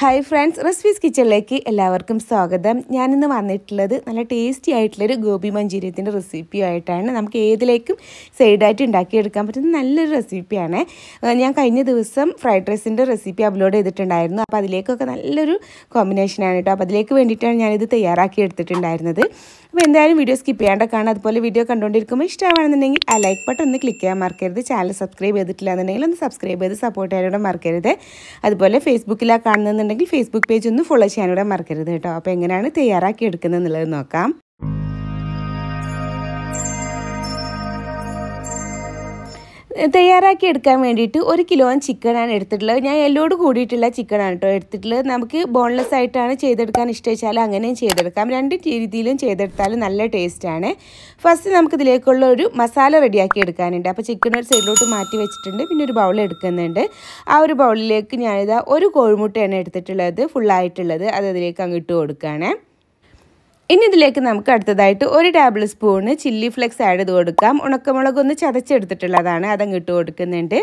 hi friends recipes കിച്ചണിലേക്ക് എല്ലാവർക്കും സ്വാഗതം ഞാനിന്ന് വന്നിട്ടുള്ളത് നല്ല ടേസ്റ്റി ആയിട്ടുള്ളൊരു ഗോപി മഞ്ചൂരിയത്തിൻ്റെ റെസിപ്പിയുമായിട്ടാണ് നമുക്ക് ഏതിലേക്കും സൈഡായിട്ട് ഉണ്ടാക്കിയെടുക്കാൻ പറ്റുന്ന നല്ലൊരു റെസിപ്പിയാണ് ഞാൻ കഴിഞ്ഞ ദിവസം ഫ്രൈഡ് റൈസിൻ്റെ റെസിപ്പി അപ്ലോഡ് ചെയ്തിട്ടുണ്ടായിരുന്നു അപ്പോൾ അതിലേക്കൊക്കെ നല്ലൊരു കോമ്പിനേഷനാണ് കേട്ടോ അപ്പോൾ അതിലേക്ക് വേണ്ടിയിട്ടാണ് ഞാനിത് തയ്യാറാക്കി എടുത്തിട്ടുണ്ടായിരുന്നത് അപ്പോൾ എന്തായാലും വീഡിയോ സ്കിപ്പ് ചെയ്യാണ്ട് കാണാം അതുപോലെ വീഡിയോ കണ്ടുകൊണ്ടിരിക്കുമ്പോൾ ഇഷ്ടമാണെന്നുണ്ടെങ്കിൽ ആ ലൈക്ക് ബട്ടൺ ഒന്ന് ക്ലിക്ക് ചെയ്യാൻ മറക്കരുത് ചാനൽ സബ്സ്ക്രൈബ് ചെയ്തിട്ടില്ല എന്നുണ്ടെങ്കിൽ ഒന്ന് സബ്സ്ക്രൈബ് ചെയ്ത് സപ്പോർട്ട് ചെയ്യാനൂടെ മറക്കരുത് അതുപോലെ ഫേസ്ബുക്കിലാണ് കാണുന്നുണ്ടെങ്കിൽ ഫേസ്ബുക്ക് പേജ് ഒന്ന് ഫോളോ ചെയ്യാനൂടെ മറക്കരുത് കേട്ടോ അപ്പോൾ എങ്ങനെയാണ് തയ്യാറാക്കി എടുക്കുന്നത് എന്നുള്ളത് നോക്കാം തയ്യാറാക്കി എടുക്കാൻ വേണ്ടിയിട്ട് ഒരു ചിക്കൻ ചിക്കനാണ് എടുത്തിട്ടുള്ളത് ഞാൻ എല്ലോട് കൂടിയിട്ടുള്ള ചിക്കനാണ് കേട്ടോ എടുത്തിട്ടുള്ളത് നമുക്ക് ബോൺലെസ് ആയിട്ടാണ് ചെയ്തെടുക്കാൻ ഇഷ്ടം അങ്ങനെയും ചെയ്തെടുക്കാം രണ്ട് രീതിയിലും ചെയ്തെടുത്താലും നല്ല ടേസ്റ്റാണ് ഫസ്റ്റ് നമുക്ക് ഇതിലേക്കുള്ള ഒരു മസാല റെഡിയാക്കി എടുക്കാനുണ്ട് അപ്പോൾ ചിക്കൻ ഒരു സൈഡിലോട്ട് മാറ്റി വെച്ചിട്ടുണ്ട് പിന്നെ ഒരു ബൗൾ എടുക്കുന്നുണ്ട് ആ ഒരു ബൗളിലേക്ക് ഞാനിതാ ഒരു കോഴിമുട്ടയാണ് എടുത്തിട്ടുള്ളത് ഫുള്ളായിട്ടുള്ളത് അത് അതിലേക്ക് അങ്ങിട്ട് കൊടുക്കുകയാണ് ഇനി ഇതിലേക്ക് നമുക്ക് അടുത്തതായിട്ട് ഒരു tablespoon chilli flakes add ചെയ്ത് കൊടുക്കാം ഉണക്കമുളക് ഒന്ന് ചതച്ചെടുത്തിട്ടുള്ളതാണ് അതങ്ങ് ഇട്ട് കൊടുക്കുന്നുണ്ട്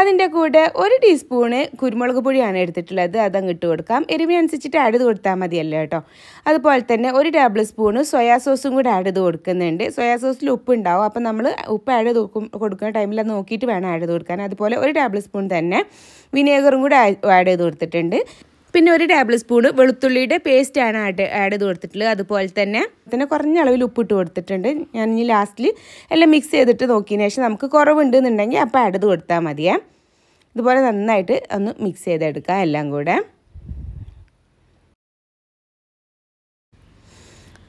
അതിൻ്റെ കൂടെ ഒരു ടീസ്പൂണ് കുരുമുളക് പൊടിയാണ് എടുത്തിട്ടുള്ളത് അതങ്ങ് ഇട്ട് കൊടുക്കാം എരിവിനനുസരിച്ചിട്ട് ആഡ് ചെയ്ത് കൊടുത്താൽ മതിയല്ലോ കേട്ടോ അതുപോലെ തന്നെ ഒരു ടേബിൾ സ്പൂണ് സോയാ സോസും കൂടെ ആഡ് ചെയ്ത് കൊടുക്കുന്നുണ്ട് സോയാ സോസിൽ ഉപ്പ് അപ്പം നമ്മൾ ഉപ്പ് ആഡ് ചെയ്ത് കൊടുക്കുന്ന ടൈമിൽ അത് നോക്കിയിട്ട് വേണം ആഡ് ചെയ്ത് കൊടുക്കാൻ അതുപോലെ ഒരു ടേബിൾ സ്പൂൺ തന്നെ വിനേഗറും കൂടെ ആഡ് ചെയ്ത് കൊടുത്തിട്ടുണ്ട് പിന്നെ ഒരു ടേബിൾ സ്പൂൺ വെളുത്തുള്ളിയുടെ പേസ്റ്റാണ് ആഡ് ആഡ് ചെയ്ത് കൊടുത്തിട്ടുള്ളത് അതുപോലെ തന്നെ പിന്നെ കുറഞ്ഞ അളവിൽ ഉപ്പിട്ട് കൊടുത്തിട്ടുണ്ട് ഞാൻ ഇനി ലാസ്റ്റിൽ എല്ലാം മിക്സ് ചെയ്തിട്ട് നോക്കിയതിന് ശേഷം നമുക്ക് കുറവുണ്ട് എന്നുണ്ടെങ്കിൽ അപ്പോൾ ആഡ് ചെയ്ത് കൊടുത്താൽ മതിയേ ഇതുപോലെ നന്നായിട്ട് ഒന്ന് മിക്സ് ചെയ്തെടുക്കുക എല്ലാം കൂടെ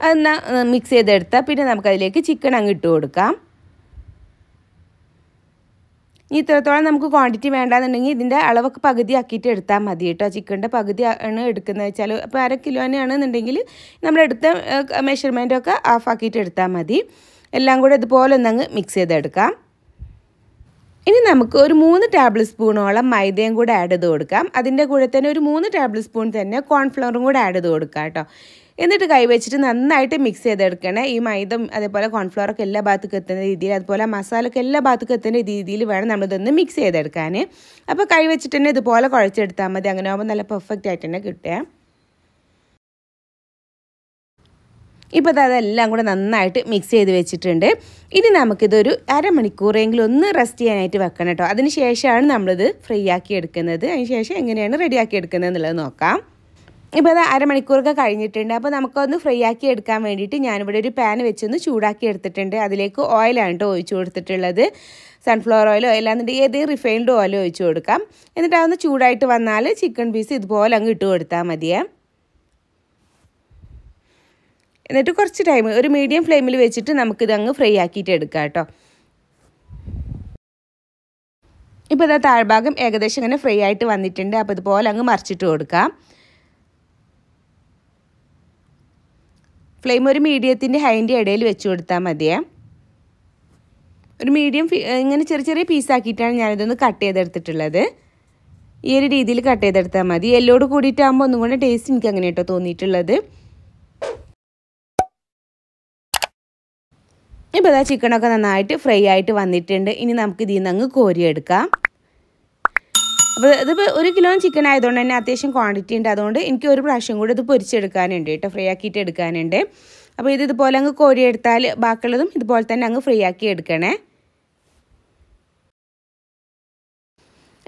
അതെന്നാൽ മിക്സ് ചെയ്തെടുത്താൽ പിന്നെ നമുക്കതിലേക്ക് ചിക്കൻ അങ്ങ് ഇട്ട് കൊടുക്കാം ഇനി ഇത്രത്തോളം നമുക്ക് ക്വാണ്ടിറ്റി വേണ്ടാന്നുണ്ടെങ്കിൽ ഇതിൻ്റെ അളവൊക്കെ പകുതി ആക്കിയിട്ട് എടുത്താൽ മതി കേട്ടോ ചിക്കൻ്റെ പകുതി ആണ് എടുക്കുന്നത് വെച്ചാൽ അപ്പോൾ അര കിലോനെയാണെന്നുണ്ടെങ്കിൽ നമ്മളെടുത്ത മെഷർമെൻറ്റൊക്കെ ഹാഫ് ആക്കിയിട്ട് എടുത്താൽ മതി എല്ലാം കൂടെ ഇതുപോലെ ഒന്നങ്ങ് മിക്സ് ചെയ്തെടുക്കാം ഇനി നമുക്ക് ഒരു മൂന്ന് ടേബിൾ സ്പൂണോളം മൈദയും കൂടെ ആഡ് ചെയ്ത് കൊടുക്കാം അതിൻ്റെ കൂടെ തന്നെ ഒരു മൂന്ന് ടേബിൾ സ്പൂൺ തന്നെ കോൺഫ്ലവറും കൂടെ ആഡ് ചെയ്ത് കൊടുക്കാം കേട്ടോ എന്നിട്ട് കൈവച്ചിട്ട് നന്നായിട്ട് മിക്സ് ചെയ്തെടുക്കണേ ഈ മൈദ അതേപോലെ കോൺഫ്ലവറൊക്കെ എല്ലാ ഭാഗത്തേക്ക് എത്തുന്ന രീതിയിൽ അതുപോലെ മസാലയൊക്കെ എല്ലാ ഭാഗത്തേക്ക് എത്തുന്ന രീതിയിൽ വേണം നമ്മളിതൊന്ന് മിക്സ് ചെയ്തെടുക്കാൻ അപ്പോൾ കൈവച്ചിട്ട് തന്നെ ഇതുപോലെ കുഴച്ചെടുത്താൽ മതി അങ്ങനെ ആകുമ്പോൾ നല്ല പെർഫെക്റ്റ് ആയിട്ട് തന്നെ കിട്ടുക ഇപ്പോൾ അതെല്ലാം കൂടെ നന്നായിട്ട് മിക്സ് ചെയ്ത് വെച്ചിട്ടുണ്ട് ഇനി നമുക്കിതൊരു അരമണിക്കൂറെങ്കിലും ഒന്ന് റെസ്റ്റ് ചെയ്യാനായിട്ട് വെക്കണം കേട്ടോ അതിന് ശേഷമാണ് നമ്മളിത് ഫ്രൈ ആക്കി എടുക്കുന്നത് അതിന് ശേഷം എങ്ങനെയാണ് റെഡിയാക്കി എടുക്കുന്നത് എന്നുള്ളത് നോക്കാം ഇപ്പോൾ അത് അരമണിക്കൂറൊക്കെ കഴിഞ്ഞിട്ടുണ്ട് അപ്പോൾ നമുക്കൊന്ന് ഫ്രൈ ആക്കി എടുക്കാൻ വേണ്ടിയിട്ട് ഞാനിവിടെ ഒരു പാൻ വെച്ചൊന്ന് ചൂടാക്കി എടുത്തിട്ടുണ്ട് അതിലേക്ക് ഓയിലാണ് കേട്ടോ ഒഴിച്ചു കൊടുത്തിട്ടുള്ളത് സൺഫ്ലവർ ഓയിലോ അല്ലാന്നുണ്ടെങ്കിൽ ഏതെങ്കിലും റിഫൈൻഡ് ഓയിലോ ഒഴിച്ചു കൊടുക്കാം എന്നിട്ട് അതൊന്ന് ചൂടായിട്ട് വന്നാൽ ചിക്കൻ പീസ് ഇതുപോലെ അങ്ങ് ഇട്ട് കൊടുത്താൽ മതിയേ എന്നിട്ട് കുറച്ച് ടൈം ഒരു മീഡിയം ഫ്ലെയിമിൽ വെച്ചിട്ട് നമുക്കിത് അങ്ങ് ഫ്രൈ ആക്കിയിട്ട് എടുക്കാം കേട്ടോ ഇപ്പോൾ ഇതാ താഴ്ഭാഗം ഏകദേശം ഇങ്ങനെ ഫ്രൈ ആയിട്ട് വന്നിട്ടുണ്ട് അപ്പോൾ ഇതുപോലെ അങ്ങ് മറിച്ചിട്ട് കൊടുക്കാം ഫ്ലെയിം ഒരു മീഡിയത്തിൻ്റെ ഹൈൻ്റെ ഇടയിൽ വെച്ച് കൊടുത്താൽ മതിയേ ഒരു മീഡിയം ഇങ്ങനെ ചെറിയ ചെറിയ പീസാക്കിയിട്ടാണ് ഞാനിതൊന്ന് കട്ട് ചെയ്തെടുത്തിട്ടുള്ളത് ഈ ഒരു രീതിയിൽ കട്ട് ചെയ്തെടുത്താൽ മതി എല്ലോട് കൂടിയിട്ടാകുമ്പോൾ ഒന്നും കൂടെ ടേസ്റ്റ് എനിക്ക് അങ്ങനെ കേട്ടോ തോന്നിയിട്ടുള്ളത് ഇപ്പോൾ ഇതാ ചിക്കനൊക്കെ നന്നായിട്ട് ഫ്രൈ ആയിട്ട് വന്നിട്ടുണ്ട് ഇനി നമുക്ക് ഇതിൽ നിന്ന് അങ്ങ് കോരിയെടുക്കാം അപ്പോൾ ഇതിപ്പോൾ ഒരു കിലോ ചിക്കൻ ആയതുകൊണ്ട് തന്നെ അത്യാവശ്യം ക്വാണ്ടിറ്റി ഉണ്ട് അതുകൊണ്ട് എനിക്ക് ഒരു പ്രാവശ്യം കൂടി ഇത് പൊരിച്ചെടുക്കാനുണ്ട് കേട്ടോ ഫ്രൈ ആക്കിയിട്ട് എടുക്കാനുണ്ട് അപ്പോൾ ഇത് ഇതുപോലെ അങ്ങ് കോരിയെടുത്താൽ ബാക്കിയുള്ളതും ഇതുപോലെ തന്നെ അങ്ങ് ഫ്രൈ ആക്കി എടുക്കണേ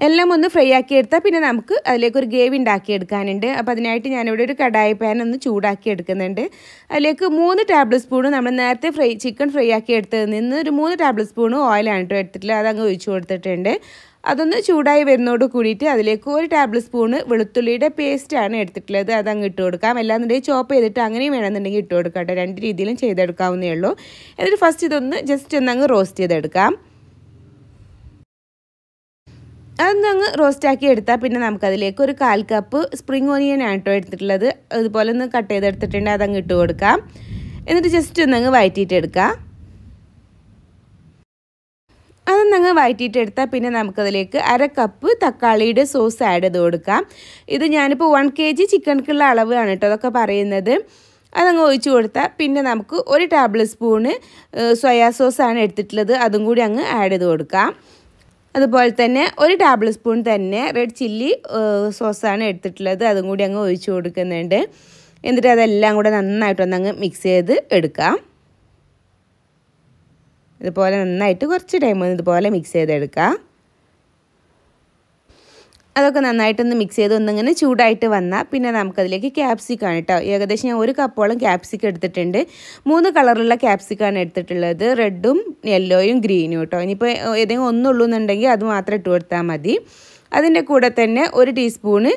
എല്ലാം ഒന്ന് ഫ്രൈ ആക്കി എടുത്താൽ പിന്നെ നമുക്ക് അതിലേക്ക് ഒരു ഗ്രേവി എടുക്കാനുണ്ട് അപ്പോൾ അതിനായിട്ട് ഞാനിവിടെ ഒരു കടായി പാൻ ഒന്ന് ചൂടാക്കി എടുക്കുന്നുണ്ട് അതിലേക്ക് മൂന്ന് ടേബിൾ സ്പൂൺ നമ്മൾ നേരത്തെ ഫ്രൈ ചിക്കൻ ഫ്രൈ ആക്കി എടുത്തതിൽ നിന്ന് ഒരു മൂന്ന് ടേബിൾ സ്പൂൺ ഓയിലാണ് കേട്ടോ എടുത്തിട്ടില്ല അതങ്ങ് ഒഴിച്ചു കൊടുത്തിട്ടുണ്ട് അതൊന്ന് ചൂടായി വരുന്നതോട് കൂടിയിട്ട് അതിലേക്ക് ഒരു ടേബിൾ സ്പൂണ് വെളുത്തുള്ളിയുടെ പേസ്റ്റാണ് എടുത്തിട്ടുള്ളത് അതങ്ങ് ഇട്ട് കൊടുക്കാം അല്ലാന്നുണ്ടെങ്കിൽ ചോപ്പ് ചെയ്തിട്ട് അങ്ങനെയും വേണമെന്നുണ്ടെങ്കിൽ ഇട്ട് കൊടുക്കാം കേട്ടോ രണ്ട് രീതിയിലും ചെയ്തെടുക്കാവുന്നേ ഉള്ളൂ എന്നിട്ട് ഫസ്റ്റ് ഇതൊന്ന് ജസ്റ്റ് ഒന്ന് അങ്ങ് റോസ്റ്റ് ചെയ്തെടുക്കാം അതൊന്നങ്ങ് റോസ്റ്റാക്കി എടുത്താൽ പിന്നെ നമുക്കതിലേക്ക് ഒരു കാൽ കപ്പ് സ്പ്രിങ് ഓനിയൻ ആട്ടോ എടുത്തിട്ടുള്ളത് അതുപോലെ ഒന്ന് കട്ട് ചെയ്തെടുത്തിട്ടുണ്ട് അതങ്ങ് ഇട്ട് കൊടുക്കാം എന്നിട്ട് ജസ്റ്റ് ഒന്നങ്ങ് വഴറ്റിയിട്ടെടുക്കാം അതൊന്നങ്ങ് വഴറ്റിയിട്ടെടുത്താൽ പിന്നെ നമുക്കതിലേക്ക് അര കപ്പ് തക്കാളിയുടെ സോസ് ആഡ് ചെയ്ത് കൊടുക്കാം ഇത് ഞാനിപ്പോൾ വൺ കെ ജി ചിക്കൻക്കുള്ള അളവാണ് കേട്ടോ അതൊക്കെ പറയുന്നത് അതങ്ങ് ഒഴിച്ചു കൊടുത്താൽ പിന്നെ നമുക്ക് ഒരു ടേബിൾ സ്പൂണ് സോയാ സോസാണ് എടുത്തിട്ടുള്ളത് അതും കൂടി അങ്ങ് ആഡ് ചെയ്ത് കൊടുക്കാം അതുപോലെ തന്നെ ഒരു ടേബിൾ സ്പൂൺ തന്നെ റെഡ് ചില്ലി സോസാണ് എടുത്തിട്ടുള്ളത് അതും കൂടി അങ്ങ് ഒഴിച്ചു കൊടുക്കുന്നുണ്ട് എന്നിട്ട് അതെല്ലാം കൂടെ നന്നായിട്ടൊന്ന് അങ്ങ് മിക്സ് ചെയ്ത് എടുക്കാം ഇതുപോലെ നന്നായിട്ട് കുറച്ച് ടൈം ഇതുപോലെ മിക്സ് ചെയ്തെടുക്കാം അതൊക്കെ നന്നായിട്ടൊന്ന് മിക്സ് ചെയ്ത് ഒന്നിങ്ങനെ ചൂടായിട്ട് വന്നാൽ പിന്നെ നമുക്കതിലേക്ക് ക്യാപ്സിക്കാണ് കേട്ടോ ഏകദേശം ഞാൻ ഒരു കപ്പോളം ക്യാപ്സിക്ക എടുത്തിട്ടുണ്ട് മൂന്ന് കളറുള്ള ക്യാപ്സിക്കാണ് എടുത്തിട്ടുള്ളത് റെഡും യെല്ലോയും ഗ്രീനും കേട്ടോ ഇനിയിപ്പോൾ ഏതെങ്കിലും ഒന്നുള്ളൂ എന്നുണ്ടെങ്കിൽ അത് മാത്രം ഇട്ട് കൊടുത്താൽ മതി അതിൻ്റെ കൂടെ തന്നെ ഒരു ടീസ്പൂണ്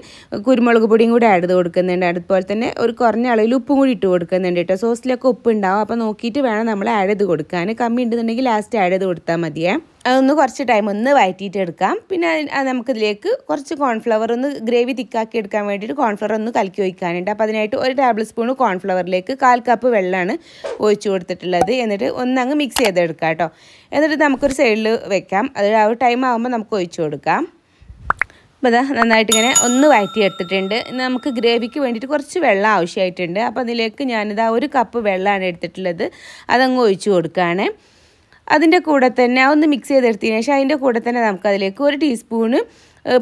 കുരുമുളക് പൊടിയും കൂടി ആഡ് ചെയ്ത് കൊടുക്കുന്നുണ്ട് അതുപോലെ തന്നെ ഒരു കുറഞ്ഞ അളവിൽ ഉപ്പും കൂടി ഇട്ട് കൊടുക്കുന്നുണ്ട് കേട്ടോ സോസിലൊക്കെ ഉപ്പ് ഉണ്ടാവും അപ്പോൾ നോക്കിയിട്ട് വേണം നമ്മൾ ആഡ് ചെയ്ത് കൊടുക്കാൻ കമ്മി ഉണ്ടെന്നുണ്ടെങ്കിൽ ലാസ്റ്റ് ആഡ് ചെയ്ത് കൊടുത്താൽ മതിയേ അതൊന്ന് കുറച്ച് ടൈം ഒന്ന് വഴറ്റിയിട്ട് എടുക്കാം പിന്നെ നമുക്കിതിലേക്ക് കുറച്ച് കോൺഫ്ലവർ ഒന്ന് ഗ്രേവി തിക്കാക്കി എടുക്കാൻ വേണ്ടിയിട്ട് കോൺഫ്ലവർ ഒന്ന് കലക്കി ഒഴിക്കാനുണ്ട് അപ്പോൾ അതിനായിട്ട് ഒരു ടേബിൾ സ്പൂൺ കോൺഫ്ലവറിലേക്ക് കാൽ കപ്പ് വെള്ളമാണ് ഒഴിച്ചു കൊടുത്തിട്ടുള്ളത് എന്നിട്ട് ഒന്നങ്ങ് മിക്സ് ചെയ്തെടുക്കാം കേട്ടോ എന്നിട്ട് നമുക്കൊരു സൈഡിൽ വെക്കാം അത് ആ ഒരു ടൈം ആകുമ്പോൾ നമുക്ക് ഒഴിച്ചു കൊടുക്കാം അപ്പോൾ ഇതാ നന്നായിട്ട് ഇങ്ങനെ ഒന്ന് എടുത്തിട്ടുണ്ട് ഇനി നമുക്ക് ഗ്രേവിക്ക് വേണ്ടിയിട്ട് കുറച്ച് വെള്ളം ആവശ്യമായിട്ടുണ്ട് അപ്പോൾ അതിലേക്ക് ഞാനിതാ ഒരു കപ്പ് വെള്ളമാണ് എടുത്തിട്ടുള്ളത് അതങ്ങ് ഒഴിച്ച് കൊടുക്കുകയാണ് അതിൻ്റെ കൂടെ തന്നെ ഒന്ന് മിക്സ് ചെയ്തെടുത്തതിന് ശേഷം അതിൻ്റെ കൂടെ തന്നെ നമുക്കതിലേക്ക് ഒരു ടീസ്പൂണ്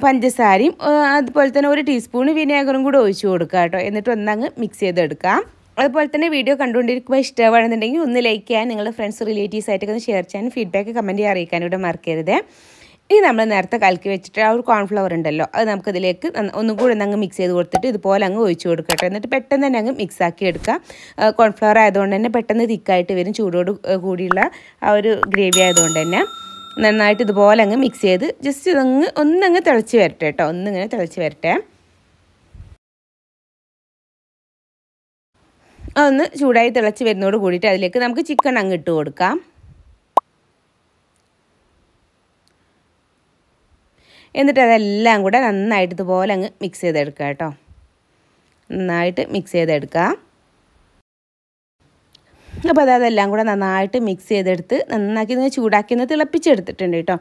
പഞ്ചസാരയും അതുപോലെ തന്നെ ഒരു ടീസ്പൂണ് വിനേഗറും കൂടെ ഒഴിച്ച് കൊടുക്കുക കേട്ടോ എന്നിട്ട് ഒന്നങ്ങ് മിക്സ് ചെയ്തെടുക്കാം അതുപോലെ തന്നെ വീഡിയോ കണ്ടുകൊണ്ടിരിക്കുമ്പോൾ ഇഷ്ടമാണെന്നുണ്ടെങ്കിൽ ഒന്ന് ലൈക്ക് ചെയ്യാൻ നിങ്ങളുടെ ഫ്രണ്ട്സ് റിലേറ്റീവ്സ് ആയിട്ടൊക്കെ ഒന്ന് ഷെയർ ചെയ്യാൻ ഫീഡ്ബാക്ക് കമൻറ്റ് അറിയിക്കാനും കൂടെ മറക്കരുത് ഇനി നമ്മൾ നേരത്തെ കലക്കി വെച്ചിട്ട് ആ ഒരു കോൺഫ്ലവർ ഉണ്ടല്ലോ അത് നമുക്കിതിലേക്ക് ഒന്നും കൂടി അങ്ങ് മിക്സ് ചെയ്ത് കൊടുത്തിട്ട് ഇതുപോലെ അങ്ങ് ഒഴിച്ച് കൊടുക്കട്ടെ എന്നിട്ട് പെട്ടെന്ന് തന്നെ അങ്ങ് മിക്സ് ആക്കി എടുക്കാം കോൺഫ്ലവർ ആയതുകൊണ്ട് തന്നെ പെട്ടെന്ന് തിക്കായിട്ട് വരും ചൂടോട് കൂടിയുള്ള ആ ഒരു ഗ്രേവി ആയതുകൊണ്ട് തന്നെ നന്നായിട്ട് ഇതുപോലെ അങ്ങ് മിക്സ് ചെയ്ത് ജസ്റ്റ് ഇതങ്ങ് ഒന്നങ്ങ് തിളച്ച് വരട്ടെ കേട്ടോ ഒന്നിങ്ങനെ തിളച്ച് വരട്ടെ അതൊന്ന് ചൂടായി തിളച്ച് വരുന്നതോട് കൂടിയിട്ട് അതിലേക്ക് നമുക്ക് ചിക്കൻ അങ്ങ് ഇട്ട് കൊടുക്കാം എന്നിട്ട് അതെല്ലാം കൂടെ നന്നായിട്ട് ഇതുപോലെ അങ്ങ് മിക്സ് ചെയ്തെടുക്കുക കേട്ടോ നന്നായിട്ട് മിക്സ് ചെയ്തെടുക്കുക അപ്പോൾ അതെല്ലാം കൂടെ നന്നായിട്ട് മിക്സ് ചെയ്തെടുത്ത് നന്നാക്കി ചൂടാക്കി ഒന്ന് തിളപ്പിച്ചെടുത്തിട്ടുണ്ട് കേട്ടോ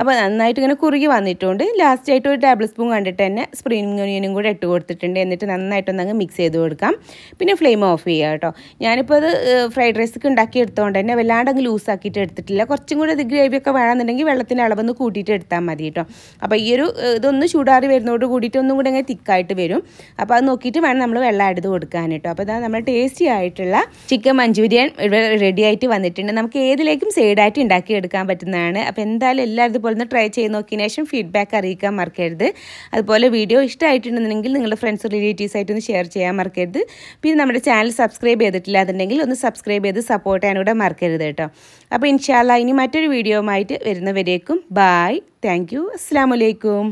അപ്പോൾ നന്നായിട്ട് ഇങ്ങനെ കുറുകി വന്നിട്ടുണ്ട് ലാസ്റ്റായിട്ട് ഒരു ടേബിൾ സ്പൂൺ കണ്ടിട്ട് തന്നെ സ്പ്രിംഗ് ഒനിയനും കൂടെ ഇട്ട് കൊടുത്തിട്ടുണ്ട് എന്നിട്ട് നന്നായിട്ടൊന്ന് അങ്ങ് മിക്സ് ചെയ്ത് കൊടുക്കാം പിന്നെ ഫ്ലെയിം ഓഫ് ചെയ്യുക കേട്ടോ ഞാനിപ്പോൾ അത് ഫ്രൈഡ് റൈസൊക്കെ ഉണ്ടാക്കി എടുത്തുകൊണ്ട് തന്നെ വല്ലാണ്ട് അങ്ങ് ലൂസാക്കിയിട്ട് എടുത്തിട്ടില്ല കുറച്ചും ഇത് അത് ഗ്രേവിയൊക്കെ വേണമെന്നുണ്ടെങ്കിൽ വെള്ളത്തിൻ്റെ അളവൊന്ന് കൂട്ടിയിട്ട് എടുത്താൽ മതി കേട്ടോ അപ്പോൾ ഈ ഒരു ഇതൊന്ന് ചൂടാറി വരുന്നതോട് കൂടിയിട്ട് ഒന്നും കൂടി അങ്ങനെ തിക്കായിട്ട് വരും അപ്പോൾ അത് നോക്കിയിട്ട് വേണം നമ്മൾ വെള്ളം എടുത്ത് കൊടുക്കാൻ കേട്ടോ അപ്പോൾ ഇതാ നമ്മൾ ടേസ്റ്റി ആയിട്ടുള്ള ചിക്കൻ മഞ്ചൂരിയൻ റെഡി ആയിട്ട് വന്നിട്ടുണ്ട് നമുക്ക് ഏതിലേക്കും സൈഡായിട്ട് ഉണ്ടാക്കി എടുക്കാൻ പറ്റുന്നതാണ് അപ്പോൾ എന്തായാലും എല്ലാവരും അതുപോലെ ഒന്ന് ട്രൈ ചെയ്ത് നോക്കിയതിന് ശേഷം ഫീഡ്ബാക്ക് അറിയിക്കാൻ മറക്കരുത് അതുപോലെ വീഡിയോ ഇഷ്ടമായിട്ടുണ്ടെന്നുണ്ടെങ്കിൽ നിങ്ങളുടെ ഫ്രണ്ട്സ് റിലേറ്റീവ്സ് ഒന്ന് ഷെയർ ചെയ്യാൻ മറക്കരുത് പിന്നെ നമ്മുടെ ചാനൽ സബ്സ്ക്രൈബ് ചെയ്തിട്ടില്ല ഒന്ന് സബ്സ്ക്രൈബ് ചെയ്ത് സപ്പോർട്ട് ചെയ്യാനൂടെ മറക്കരുത് കേട്ടോ അപ്പോൾ ഇൻഷാല്ല ഇനി മറ്റൊരു വീഡിയോ ആയിട്ട് വരുന്നവരേക്കും ബായ് താങ്ക് യു അസ്സാമലൈക്കും